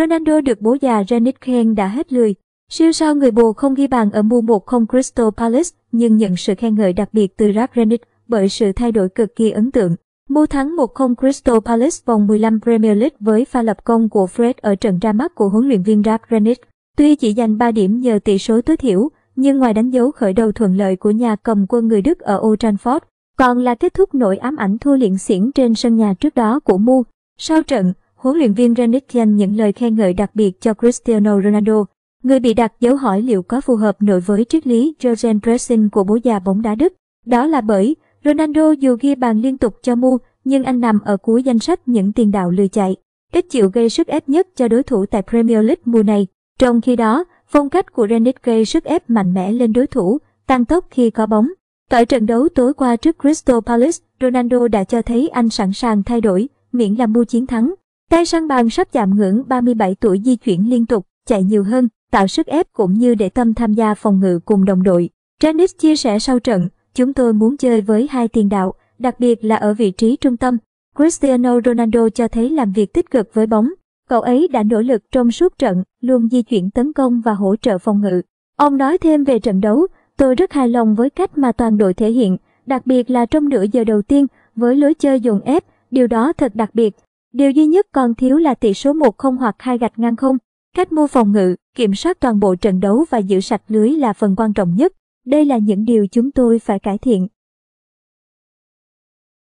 Ronaldo được bố già Renit khen đã hết lười. Siêu sao người bồ không ghi bàn ở mùa 1-0 Crystal Palace nhưng nhận sự khen ngợi đặc biệt từ Ralf Renit bởi sự thay đổi cực kỳ ấn tượng. Mu thắng 1-0 Crystal Palace vòng 15 Premier League với pha lập công của Fred ở trận ra mắt của huấn luyện viên Ralf Renit. Tuy chỉ giành 3 điểm nhờ tỷ số tối thiểu, nhưng ngoài đánh dấu khởi đầu thuận lợi của nhà cầm quân người Đức ở Old Trafford, còn là kết thúc nỗi ám ảnh thua liệng xỉn trên sân nhà trước đó của Mu. Sau trận, huấn luyện viên Ranić dành những lời khen ngợi đặc biệt cho Cristiano Ronaldo, người bị đặt dấu hỏi liệu có phù hợp nổi với triết lý Jurgen Pressing của bố già bóng đá Đức. Đó là bởi Ronaldo dù ghi bàn liên tục cho mu, nhưng anh nằm ở cuối danh sách những tiền đạo lười chạy, ít chịu gây sức ép nhất cho đối thủ tại Premier League mùa này. Trong khi đó, phong cách của Ranić gây sức ép mạnh mẽ lên đối thủ, tăng tốc khi có bóng. Tại trận đấu tối qua trước Crystal Palace, Ronaldo đã cho thấy anh sẵn sàng thay đổi, miễn là mua chiến thắng. Tay săn bàn sắp chạm ngưỡng 37 tuổi di chuyển liên tục, chạy nhiều hơn, tạo sức ép cũng như để tâm tham gia phòng ngự cùng đồng đội. Janis chia sẻ sau trận, chúng tôi muốn chơi với hai tiền đạo, đặc biệt là ở vị trí trung tâm. Cristiano Ronaldo cho thấy làm việc tích cực với bóng. Cậu ấy đã nỗ lực trong suốt trận, luôn di chuyển tấn công và hỗ trợ phòng ngự. Ông nói thêm về trận đấu, tôi rất hài lòng với cách mà toàn đội thể hiện, đặc biệt là trong nửa giờ đầu tiên với lối chơi dồn ép, điều đó thật đặc biệt. Điều duy nhất còn thiếu là tỷ số 1 không hoặc 2 gạch ngang không. Cách mua phòng ngự, kiểm soát toàn bộ trận đấu và giữ sạch lưới là phần quan trọng nhất. Đây là những điều chúng tôi phải cải thiện.